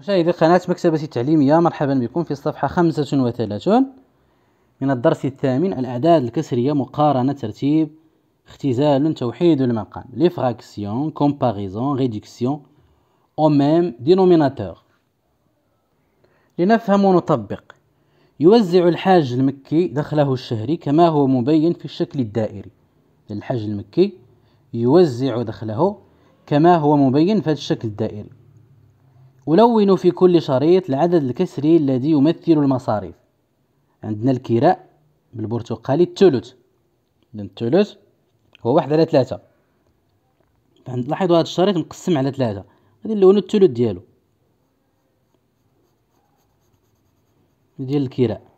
مشاهدي قناة مكتبتي التعليمية مرحبا بكم في الصفحة 35 من الدرس الثامن الأعداد الكسرية مقارنة ترتيب اختزال توحيد المقام لي فراكسيون كومباريزون ريدكسيون أو ميم دينوميناتور لنفهم ونطبق يوزع الحاج المكي دخله الشهري كما هو مبين في الشكل الدائري الحاج المكي يوزع دخله كما هو مبين في الشكل الدائري ألون في كل شريط العدد الكسري الذي يمثل المصاريف عندنا الكراء بالبرتقالي الثلث إذن الثلث هو واحد على ثلاثة لاحظوا هذا الشريط مقسم على ثلاثة غادي نلونو الثلث ديالو ديال الكراء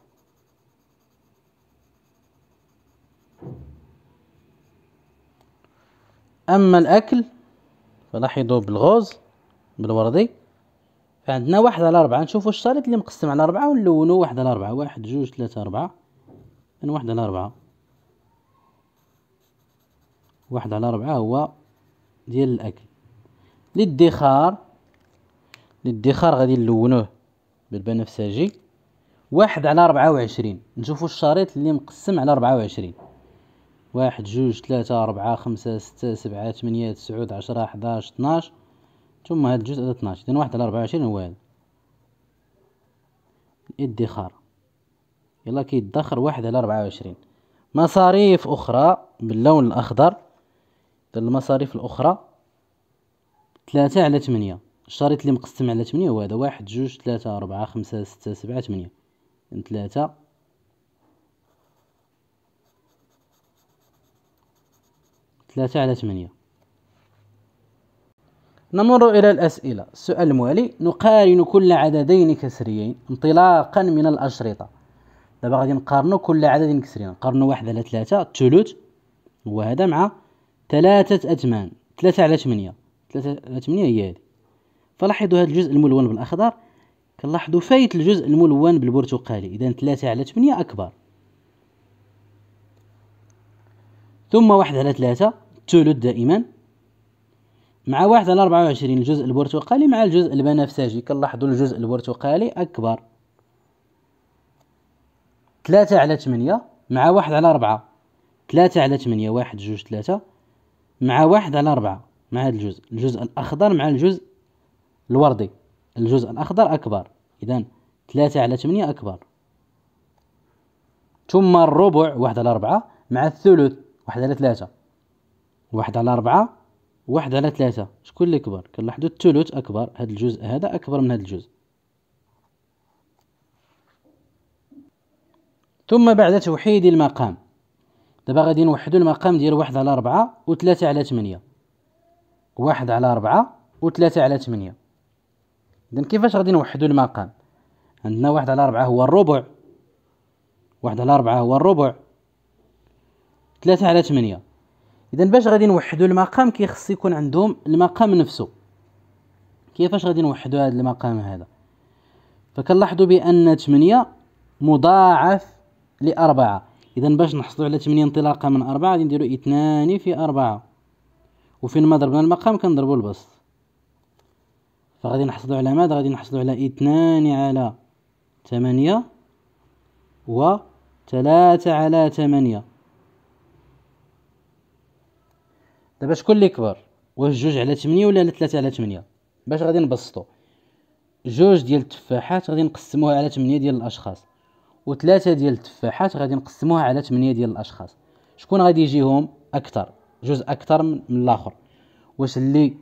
أما الأكل فلاحظوا بالغوز بالوردي فعندنا واحد على ربعة نشوفو الشريط اللي مقسم على ربعة ونلونو واحد على ربعة واحد جوج ثلاثة ربعة من واحد على ربعة واحد على ربعة هو ديال الأكل للدخار للدخار غادي نلونوه بالبنفسجي واحد على ربعة وعشرين نشوفو الشريط اللي مقسم على ربعة وعشرين واحد جوج ثلاثة ربعة خمسة ستة سبعة ثمانية تسعود عشرة حداش طناش ثم هذا الجزء هذا 12 إذن واحد على ربعة وعشرين هو هذا الادخار يلا كيدخر واحد على ربعة وعشرين مصاريف أخرى باللون الأخضر المصاريف الأخرى ثلاثة على ثمانية الشريط اللي مقسم على ثمانية هو هذا واحد جوج ثلاثة أربعة خمسة ستة سبعة ثمانية ثلاثة ثلاثة على ثمانية نمر إلى الأسئلة السؤال الموالي نقارن كل عددين كسريين انطلاقا من الأشرطة دابا غادي نقارنو كل عدد كسري نقارنو واحد على ثلاثة الثلث هو هذا مع ثلاثة أثمان ثلاثة على ثمانية ثلاثة على ثمانية هي هذه فلاحظوا هذا الجزء الملون بالأخضر كنلاحظوا فايت الجزء الملون بالبرتقالي إذا ثلاثة على ثمانية أكبر ثم واحد على ثلاثة الثلث دائما مع واحد على ربعة 24 الجزء البرتقالي مع الجزء البنفسجي كنلاحظو الجزء البرتقالي أكبر تلاتة على تمنية مع واحد على ربعة تلاتة على تمنية واحد جوج تلاتة مع واحد على ربعة مع هاد الجزء الجزء الأخضر مع الجزء الوردي الجزء الأخضر أكبر إذا تلاتة على تمنية أكبر ثم الربع واحد على ربعة مع الثلث واحد على ثلاثة واحد على ربعة واحد على ثلاثة شكون اللي كبر كنلاحظوا الثلث أكبر هاد الجزء هذا أكبر من هاد الجزء ثم بعد توحيد المقام دابا غادي نوحدوا المقام ديال واحد على ربعة وثلاثة على ثمانية واحد على ربعة وثلاثة على ثمانية إذن كيفاش غادي نوحدوا المقام عندنا واحد على ربعة هو الربع واحد على ربعة هو الربع ثلاثة على ثمانية اذا باش غادي نوحدوا المقام كيخص يكون عندهم المقام نفسه كيفاش غادي نوحدوا هذا المقام هذا فكنلاحظوا بان 8 مضاعف لأربعة اذا باش نحصلوا على 8 انطلاقا من 4 غادي نديروا 2 في 4 وفين ما ضربنا المقام كنضربوا البسط فغادي نحصلوا على ماذا غادي نحصلوا على 2 على 8 و 3 على 8 دابا شكون اللي كبر واش جوج على تمنية ولا على ثلاثة على تمنية باش غادي نبسطو جوج ديال التفاحات غادي نقسموها على تمنية ديال الاشخاص وثلاثة ديال التفاحات غادي نقسموها على تمنية ديال الاشخاص شكون غادي يجيهم اكثر جزء اكثر من الاخر واش اللي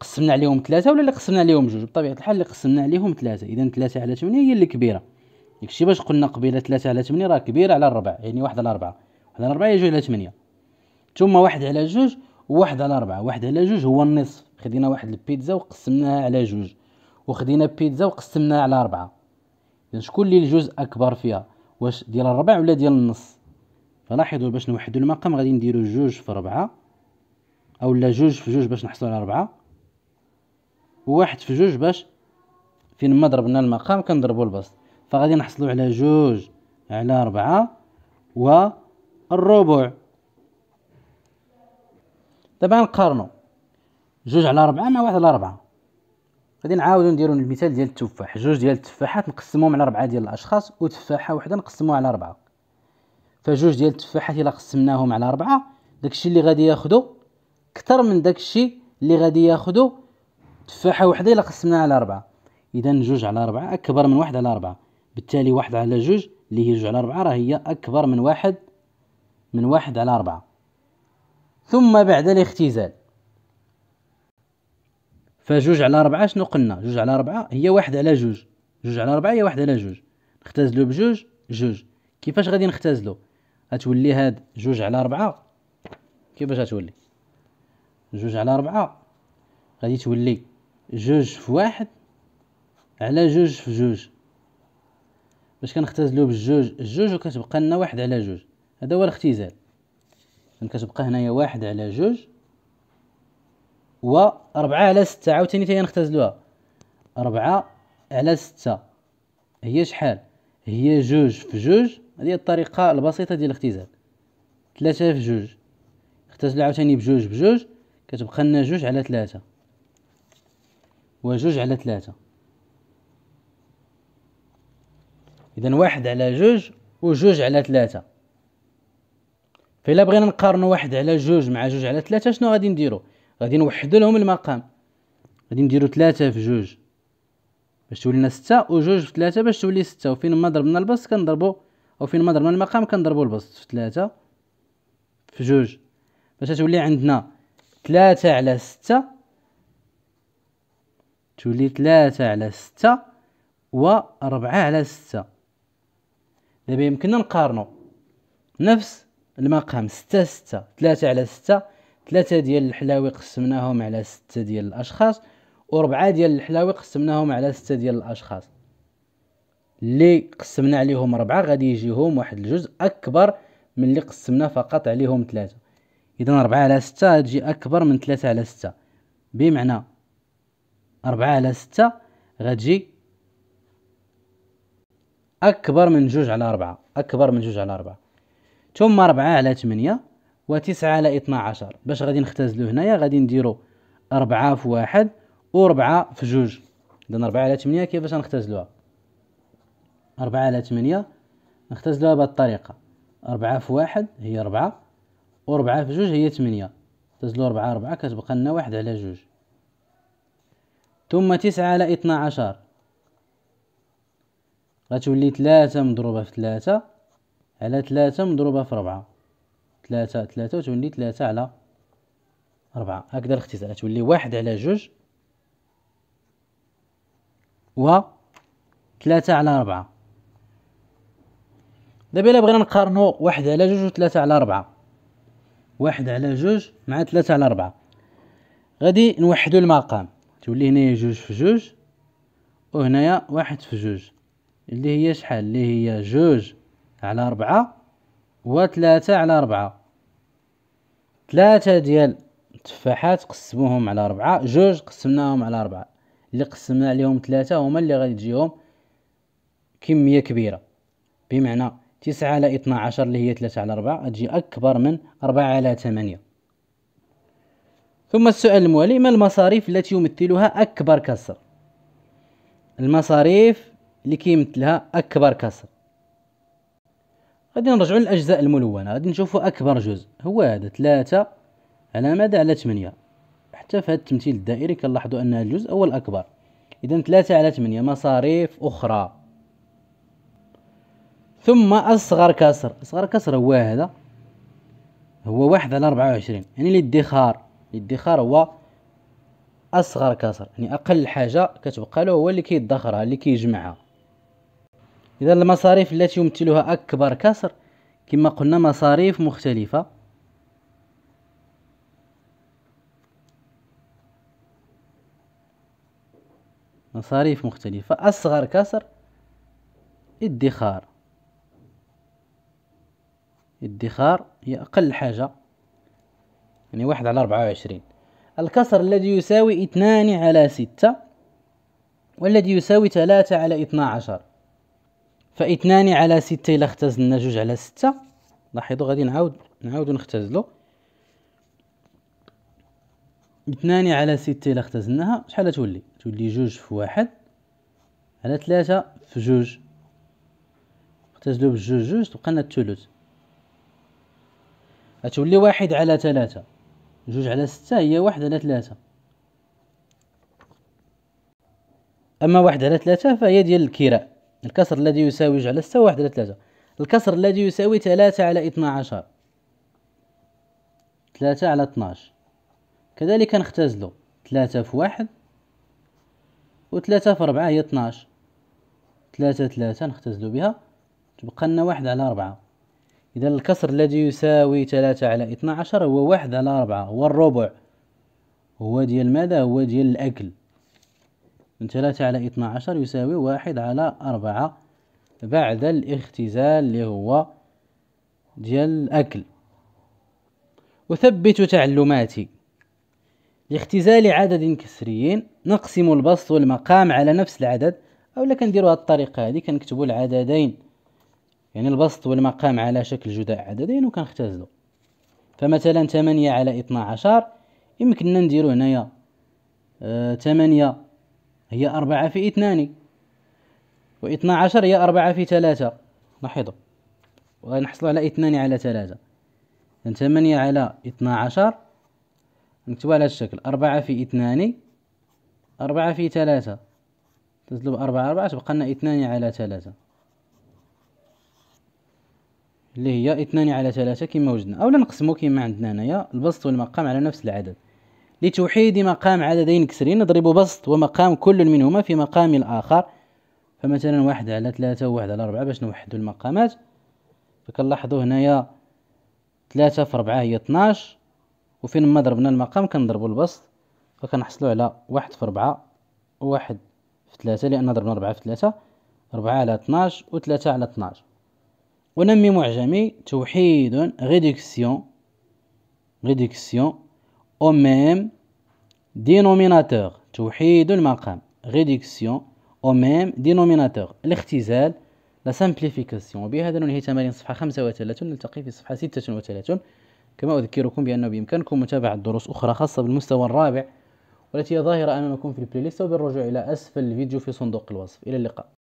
قسمنا عليهم ثلاثة ولا اللي قسمنا عليهم جوج بطبيعة الحال اللي قسمنا عليهم ثلاثة إذا ثلاثة على ثمانية هي اللي كبيرة داكشي باش قلنا قبيلة ثلاثة على ثمانية راه كبيرة على الربع يعني واحد على أربعة واحد على أربعة هي جوج على ثمانية ثم واحد على جوج وواحد على ربعة واحد على جوج هو النصف خدينا واحد البيتزا وقسمناها على جوج وخدينا بيتزا وقسمناها على ربعة إذا شكون اللي الجزء أكبر فيها واش ديال الربع ولا ديال النص فلاحظوا باش نوحدوا المقام غادي نديرو جوج في ربعة أو لا جوج في جوج باش نحصل على ربعة وواحد في جوج باش فين ما ضربنا المقام كنضربوا البسط فغادي نحصلوا على جوج على ربعة والربع دابا غنقارنو جوج على ربعة مع واحد على ربعة غادي نعاودو نديرو المثال ديال التفاح جوج ديال التفاحات نقسموهم على ربعة ديال الاشخاص وتفاحة وحدة نقسموها على ربعة فجوج ديال التفاحات الا قسمناهم على ربعة داكشي اللي غادي ياخدو كتر من داكشي اللي غادي ياخدو تفاحة وحدة الا قسمناها على ربعة اذا جوج على ربعة اكبر من واحد على ربعة بالتالي واحد على جوج اللي هي جوج على ربعة راه هي اكبر من واحد من واحد على ربعة ثم بعد الاختزال فجوج على ربعة شنو قلنا جوج على ربعة هي واحد على جوج جوج على ربعة هي واحد على جوج نختزلو بجوج جوج كيفاش غادي نختزلو غتولي هاد جوج على ربعة كيفاش غتولي جوج على ربعة غادي تولي جوج في واحد على جوج في جوج باش كنختزلو بجوج جوج وكتبقى لنا واحد على جوج هذا هو الاختزال دونك كتبقى هنايا واحد على جوج و ربعة على ستة عاوتاني تاهي نختزلوها ربعة على ستة هي شحال هي جوج في جوج هذه الطريقة البسيطة ديال الاختزال ثلاثة في جوج اختزلو عاوتاني بجوج بجوج كتبقى لنا جوج على ثلاثة وجوج على ثلاثة إذا واحد على جوج وجوج على ثلاثة فإلا بغينا نقارنوا واحد على جوج مع جوج على ثلاثة شنو غادي نديرو غادي نوحد لهم المقام غادي نديرو ثلاثة في جوج باش تولينا ستة ستة وجوج في ثلاثة باش تولي ستة وفين ما ضربنا البسط كنضربو أو فين ما ضربنا المقام كنضربو البسط في ثلاثة في جوج باش تولي عندنا ثلاثة على ستة تولي ثلاثة على ستة وربعة على ستة دابا يمكننا نقارنو نفس المقام ستة ستة ثلاثة على ستة ثلاثة ديال الحلاوي قسمناهم على ستة ديال الأشخاص وربعة ديال الحلاوي قسمناهم على ستة ديال الأشخاص اللي قسمنا عليهم ربعة غادي يجيهم واحد الجزء أكبر من اللي قسمنا فقط عليهم ثلاثة إذا ربعة على ستة تجي أكبر من ثلاثة على ستة بمعنى ربعة على ستة غتجي أكبر من جوج على ربعة أكبر من جوج على ربعة ثم 4 على 8 و9 على 12 باش غادي نختزلو هنايا غادي نديرو 4 في 1 و4 في جوج اذا 4 على 8 كيفاش غنختزلوها 4 على 8 نختزلوها بهذه الطريقه 4 في 1 هي 4 و4 في جوج هي 8 نختزلو 4 4 كتبقى لنا 1 على جوج ثم 9 على 12 غتولي 3 مضروبه في 3 على ثلاثة مضروبة في ربعة ثلاثة ثلاثة وتولي ثلاثة على ربعة هكذا الاختزال تولي واحد على جوج و ثلاثة على ربعة دابا إلا بغينا نقارنو واحد على جوج وثلاثة على ربعة واحد على جوج مع ثلاثة على ربعة غادي نوحدو المقام تولي هنايا جوج في جوج وهنايا واحد في جوج اللي هي شحال اللي هي جوج على أربعة وثلاثة على أربعة ثلاثة ديال التفاحات قسموهم على أربعة جوج قسمناهم على أربعة اللي قسمنا عليهم ثلاثة هما اللي غادي تجيهم كمية كبيرة بمعنى تسعة على اثنا عشر اللي هي ثلاثة على أربعة غتجي أكبر من أربعة على ثمانية ثم السؤال الموالي ما المصاريف التي يمثلها أكبر كسر المصاريف اللي كيمثلها أكبر كسر غادي نرجعوا للاجزاء الملونه غادي نشوفوا اكبر جزء هو هذا 3 على مدى على 8 حتى في هذا التمثيل الدائري كنلاحظوا ان الجزء هو الاكبر اذا 3 على 8 مصاريف اخرى ثم اصغر كسر اصغر كسر هو هذا هو واحد على ربعة وعشرين يعني الادخار الادخار هو اصغر كسر يعني اقل حاجه كتبقى له هو اللي كيدخرها اللي كيجمعها إذا المصاريف التي يمثلها أكبر كسر كما قلنا مصاريف مختلفة مصاريف مختلفة أصغر كسر ادخار ادخار هي أقل حاجة يعني واحد على اربعه وعشرين الكسر الذي يساوي اثنان على ستة والذي يساوي ثلاثة على اثنا عشر فاثنان على ستة إلا اختزلنا جوج على ستة لاحظوا غادي نعاود نعاودو نختزلو اثنان على ستة إلا اختزلناها شحال تولي تولي جوج في واحد على ثلاثة في جوج اختزلو بجوج جوج تبقى لنا الثلث غتولي واحد على ثلاثة جوج على ستة هي واحد على ثلاثة أما واحد على ثلاثة فهي ديال الكراء الكسر الذي يساوي على ستة واحد على ثلاثة الكسر الذي يساوي ثلاثة على اثنا عشر ثلاثة على اثناش كذلك نختزلو ثلاثة في واحد وثلاثة في ربعة هي اثناش ثلاثة ثلاثة نختزلو بها تبقى لنا واحد على ربعة إذا الكسر الذي يساوي ثلاثة على اثنا عشر هو واحد على ربعة هو الربع هو ديال ماذا هو ديال الأكل من 3 على 12 يساوي واحد على أربعة بعد الاختزال اللي هو ديال الأكل أثبت تعلماتي لاختزال عدد كسريين نقسم البسط والمقام على نفس العدد أولا كنديروا هاد الطريقة هادي كنكتبوا العددين يعني البسط والمقام على شكل جداء عددين وكنختزلوا فمثلا 8 على 12 يمكننا نديرو هنايا 8 آه، هي أربعة في اثنان واثنا عشر هي أربعة في ثلاثة لاحظوا ونحصل على اثنان على ثلاثة إذن ثمانية على اثنا عشر نكتبها على الشكل أربعة في اثنان أربعة في ثلاثة تسلب أربعة أربعة تبقى لنا اثنان على ثلاثة اللي هي اثنان على ثلاثة كما وجدنا أولا نقسمو كما عندنا هنايا البسط والمقام على نفس العدد لتوحيد مقام عددين كسرين نضرب بسط ومقام كل منهما في مقام الآخر فمثلا واحد على ثلاثة وواحد على أربعة باش نوحدوا المقامات فكنلاحظوا هنايا ثلاثة في أربعة هي اثناش وفين ما ضربنا المقام كنضربوا البسط فكنحصلوا على واحد في أربعة وواحد في ثلاثة لأن ضربنا أربعة في ثلاثة أربعة على اثناش وثلاثة على اثناش ونمي معجمي توحيد ريدكسيون ريدكسيون او ميم دينوميناتور توحيد المقام réduction او ميم دينوميناتور الاختزال لا سامبليفيكاسيون وبهذا ننهي تمارين صفحة 35 نلتقي في صفحة 36 كما أذكركم بأنه بإمكانكم متابعة دروس أخرى خاصة بالمستوى الرابع والتي هي ظاهرة أمامكم في البلاي ليست وبالرجوع إلى أسفل الفيديو في صندوق الوصف إلى اللقاء